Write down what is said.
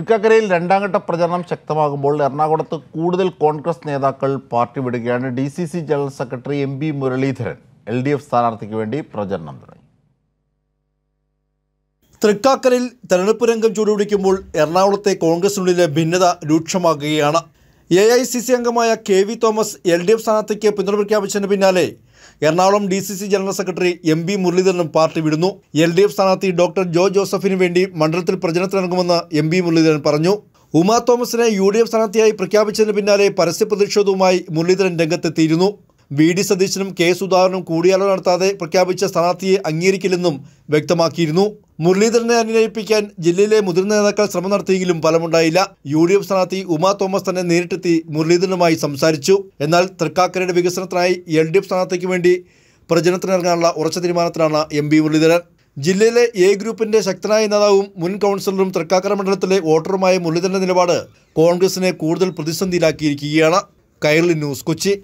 തൃക്കാക്കരയിൽ രണ്ടാംഘട്ട പ്രചരണം ശക്തമാകുമ്പോൾ എറണാകുളത്ത് കൂടുതൽ കോൺഗ്രസ് നേതാക്കൾ പാർട്ടി വിടുകയാണ് D C C general secretary M P Muraleedharan L D F സ്ഥാനാർത്ഥിക്ക് വേണ്ടി പ്രചരണം തുടങ്ങി തൃക്കാക്കരയിൽ തെരഞ്ഞെടുപ്പ് രംഗം ചൂടുപിടിക്കുമ്പോൾ എറണാകുളത്തെ കോൺഗ്രസിനുള്ളിലെ ഭിന്നത രൂക്ഷമാകുകയാണ് എ ഐ സി സി അംഗമായ K V Thomas L D F സ്ഥാനാർത്ഥിക്ക് പിന്തുണ പ്രഖ്യാപിച്ചതിന് പിന്നാലെ Ernakulam D C C general secretary M B മുരളീധരനും പാർട്ടി വിടുന്നു എൽ ഡി എഫ് സ്ഥാനാർത്ഥി ഡോക്ടർ ജോ ജോസഫിന് വേണ്ടി മണ്ഡലത്തിൽ പ്രചരണത്തിനിറങ്ങുമെന്ന് എം ബി മുരളീധരൻ പറഞ്ഞു ഉമാ തോമസിനെ യു ഡി എഫ് സ്ഥാനാർത്ഥിയായി പ്രഖ്യാപിച്ചതിന് പിന്നാലെ പരസ്യ പ്രതിഷേധവുമായി മുരളീധരൻ രംഗത്തെത്തിയിരുന്നു വി ഡി സതീശനും കെ സുധാകരനും കൂടിയാലോചന നടത്താതെ പ്രഖ്യാപിച്ച സ്ഥാനാർത്ഥിയെ അംഗീകരിക്കില്ലെന്നും വ്യക്തമാക്കിയിരുന്നു മുരളീധരനെ അനുനയിപ്പിക്കാൻ ജില്ലയിലെ മുതിർന്ന നേതാക്കൾ ശ്രമം നടത്തിയെങ്കിലും ഫലമുണ്ടായില്ല യു ഡി എഫ് സ്ഥാനാർത്ഥി ഉമാ തോമസ് തന്നെ നേരിട്ടെത്തി മുരളീധരനുമായി സംസാരിച്ചു എന്നാൽ തൃക്കാക്കരയുടെ വികസനത്തിനായി എൽ ഡി എഫ് സ്ഥാനാർത്ഥിക്ക് വേണ്ടി പ്രചരണത്തിനിറങ്ങാനുള്ള ഉറച്ച തീരുമാനത്തിലാണ് എം പി മുരളീധരൻ ജില്ലയിലെ എ ഗ്രൂപ്പിന്റെ ശക്തനായ നേതാവും മുൻ കൗൺസിലറും തൃക്കാക്കര മണ്ഡലത്തിലെ വോട്ടറുമായ മുരളീധരന്റെ നിലപാട് കോൺഗ്രസിനെ കൂടുതൽ പ്രതിസന്ധിയിലാക്കിയിരിക്കുകയാണ് കൈരളി ന്യൂസ് കൊച്ചി